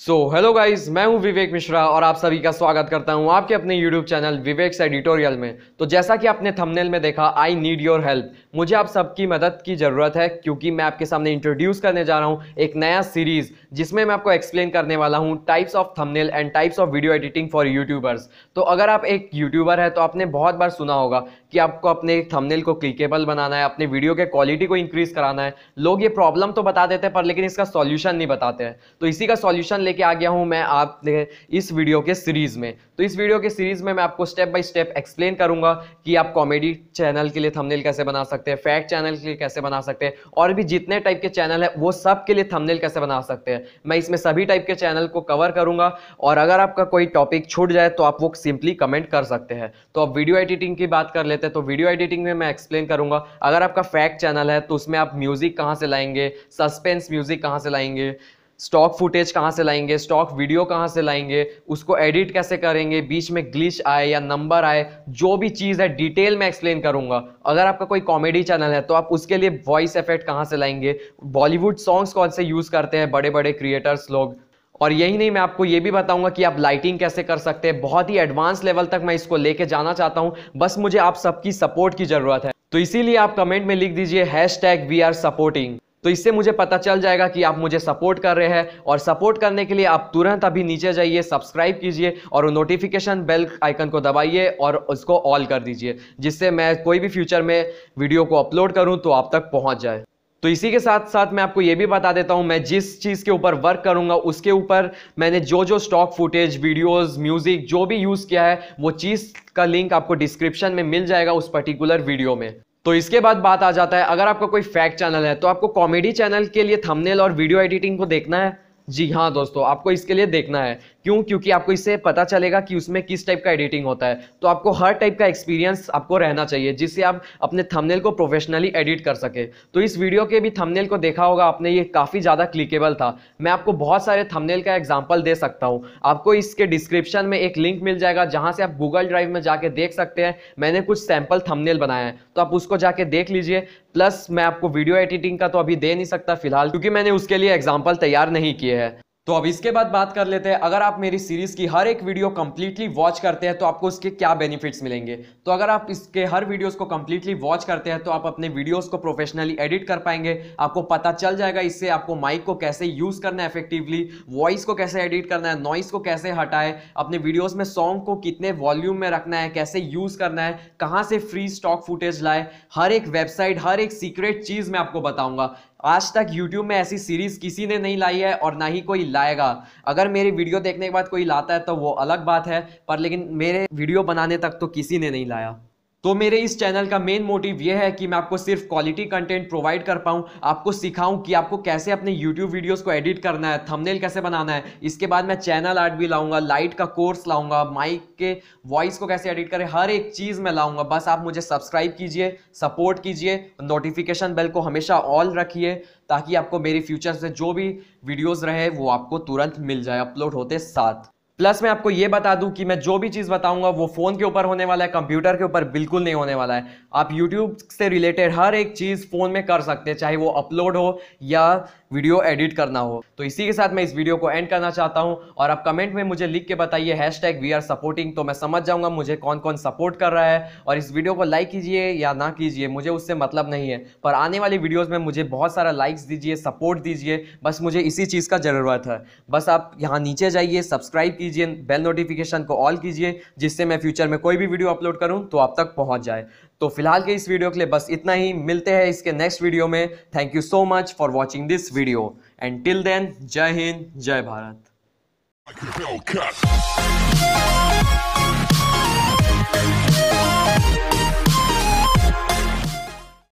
so hello guys मैं हूं विवेक मिश्रा और आप सभी का स्वागत करता हूं आपके अपने यूट्यूब चैनल विवेक्स एडिटोरियल में तो जैसा कि आपने थंबनेल में देखा आई नीड योर हेल्प मुझे आप सबकी मदद की ज़रूरत है क्योंकि मैं आपके सामने इंट्रोड्यूस करने जा रहा हूँ एक नया सीरीज़ जिसमें मैं आपको एक्सप्लेन करने वाला हूँ types of thumbnail and types of video editing for YouTubers तो अगर आप एक यूट्यूबर है तो आपने बहुत बार सुना होगा कि आपको अपने थमनेल को क्लिकेबल बनाना है अपने वीडियो के क्वालिटी को इंक्रीज़ कराना है लोग ये प्रॉब्लम तो बता देते हैं पर लेकिन इसका सॉल्यूशन नहीं बताते हैं तो इसी का सॉल्यूशन लेके आ गया हूँ मैं आप इस वीडियो के सीरीज़ में तो इस वीडियो के सीरीज़ में मैं आपको स्टेप बाय स्टेप एक्सप्लेन करूँगा कि आप कॉमेडी चैनल के लिए थमनेल कैसे बना सकते सकते हैं फैक्ट चैनल के लिए कैसे बना सकते हैं और भी जितने टाइप के चैनल है वो सब के लिए थंबनेल कैसे बना सकते हैं मैं इसमें सभी टाइप के चैनल को कवर करूंगा और अगर आपका कोई टॉपिक छूट जाए तो आप वो सिंपली कमेंट कर सकते हैं तो अब वीडियो एडिटिंग की बात कर लेते हैं तो वीडियो एडिटिंग में मैं एक्सप्लेन करूंगा अगर आपका फैक्ट चैनल है तो उसमें आप म्यूज़िक कहाँ से लाएंगे सस्पेंस म्यूज़िक कहाँ से लाएंगे स्टॉक फुटेज कहाँ से लाएंगे स्टॉक वीडियो कहाँ से लाएंगे उसको एडिट कैसे करेंगे बीच में ग्लिच आए या नंबर आए जो भी चीज़ है डिटेल में एक्सप्लेन करूँगा अगर आपका कोई कॉमेडी चैनल है तो आप उसके लिए वॉइस इफेक्ट कहाँ से लाएंगे बॉलीवुड सॉन्ग्स कौन से यूज़ करते हैं बड़े बड़े क्रिएटर्स लोग और यही नहीं मैं आपको ये भी बताऊंगा कि आप लाइटिंग कैसे कर सकते हैं बहुत ही एडवांस लेवल तक मैं इसको लेके जाना चाहता हूँ बस मुझे आप सबकी सपोर्ट की ज़रूरत है तो इसीलिए आप कमेंट में लिख दीजिए hashtag we are supporting तो इससे मुझे पता चल जाएगा कि आप मुझे सपोर्ट कर रहे हैं और सपोर्ट करने के लिए आप तुरंत अभी नीचे जाइए सब्सक्राइब कीजिए और नोटिफिकेशन बेल आइकन को दबाइए और उसको ऑल कर दीजिए जिससे मैं कोई भी फ्यूचर में वीडियो को अपलोड करूँ तो आप तक पहुँच जाए तो इसी के साथ साथ मैं आपको ये भी बता देता हूँ मैं जिस चीज़ के ऊपर वर्क करूँगा उसके ऊपर मैंने जो जो स्टॉक फुटेज वीडियोस म्यूज़िक जो भी यूज़ किया है वो चीज़ का लिंक आपको डिस्क्रिप्शन में मिल जाएगा उस पर्टिकुलर वीडियो में तो इसके बाद बात आ जाता है अगर आपका कोई फैक्ट चैनल है तो आपको कॉमेडी चैनल के लिए थंबनेल और वीडियो एडिटिंग को देखना है जी हाँ दोस्तों आपको इसके लिए देखना है क्यों क्योंकि आपको इससे पता चलेगा कि उसमें किस टाइप का एडिटिंग होता है तो आपको हर टाइप का एक्सपीरियंस आपको रहना चाहिए जिससे आप अपने थंबनेल को प्रोफेशनली एडिट कर सके तो इस वीडियो के भी थंबनेल को देखा होगा आपने ये काफ़ी ज़्यादा क्लिकेबल था मैं आपको बहुत सारे थंबनेल का एग्जाम्पल दे सकता हूँ आपको इसके डिस्क्रिप्शन में एक लिंक मिल जाएगा जहाँ से आप गूगल ड्राइव में जाके देख सकते हैं मैंने कुछ सैम्पल थमनेल बनाया है तो आप उसको जाके देख लीजिए प्लस मैं आपको वीडियो एडिटिंग का तो अभी दे नहीं सकता फिलहाल क्योंकि मैंने उसके लिए एग्जाम्पल तैयार नहीं किए हैं तो अब इसके बाद बात कर लेते हैं अगर आप मेरी सीरीज की हर एक वीडियो कंप्लीटली वॉच करते हैं तो आपको उसके क्या बेनिफिट्स मिलेंगे तो अगर आप इसके हर वीडियोस को कंप्लीटली वॉच करते हैं तो आप अपने वीडियोस को प्रोफेशनली एडिट कर पाएंगे आपको पता चल जाएगा इससे आपको माइक को कैसे यूज करना है इफेक्टिवली वॉइस को कैसे एडिट करना है नॉइस को कैसे हटाए अपने वीडियोज में सॉन्ग को कितने वॉल्यूम में रखना है कैसे यूज करना है कहाँ से फ्री स्टॉक फुटेज लाए हर एक वेबसाइट हर एक सीक्रेट चीज मैं आपको बताऊंगा आज तक YouTube में ऐसी सीरीज किसी ने नहीं लाई है और ना ही कोई लाएगा अगर मेरी वीडियो देखने के बाद कोई लाता है तो वो अलग बात है पर लेकिन मेरे वीडियो बनाने तक तो किसी ने नहीं लाया तो मेरे इस चैनल का मेन मोटिव यह है कि मैं आपको सिर्फ क्वालिटी कंटेंट प्रोवाइड कर पाऊँ आपको सिखाऊं कि आपको कैसे अपने यूट्यूब वीडियोस को एडिट करना है थंबनेल कैसे बनाना है इसके बाद मैं चैनल आर्ट भी लाऊंगा लाइट का कोर्स लाऊंगा माइक के वॉइस को कैसे एडिट करें हर एक चीज़ मैं लाऊंगा बस आप मुझे सब्सक्राइब कीजिए सपोर्ट कीजिए नोटिफिकेशन बेल को हमेशा ऑल रखिए ताकि आपको मेरी फ्यूचर से जो भी वीडियोज़ रहे वो आपको तुरंत मिल जाए अपलोड होते साथ प्लस मैं आपको ये बता दूं कि मैं जो भी चीज़ बताऊंगा वो फ़ोन के ऊपर होने वाला है कंप्यूटर के ऊपर बिल्कुल नहीं होने वाला है आप यूट्यूब से रिलेटेड हर एक चीज़ फ़ोन में कर सकते हैं चाहे वो अपलोड हो या वीडियो एडिट करना हो तो इसी के साथ मैं इस वीडियो को एंड करना चाहता हूँ और आप कमेंट में मुझे लिख के बताइए hashtag we are supporting तो मैं समझ जाऊँगा मुझे कौन कौन सपोर्ट कर रहा है और इस वीडियो को लाइक कीजिए या ना कीजिए मुझे उससे मतलब नहीं है पर आने वाली वीडियोज़ में मुझे बहुत सारा लाइक्स दीजिए सपोर्ट दीजिए बस मुझे इसी चीज़ का ज़रूरत है बस आप यहाँ नीचे जाइए सब्सक्राइब कीजिए बेल नोटिफिकेशन को ऑल कीजिए जिससे मैं फ्यूचर में कोई भी वीडियो अपलोड करूँ तो आप तक पहुँच जाए तो फिलहाल के इस वीडियो के लिए बस इतना ही मिलते हैं इसके नेक्स्ट वीडियो में thank you so much for watching this video and till then Jai Hind जय भारत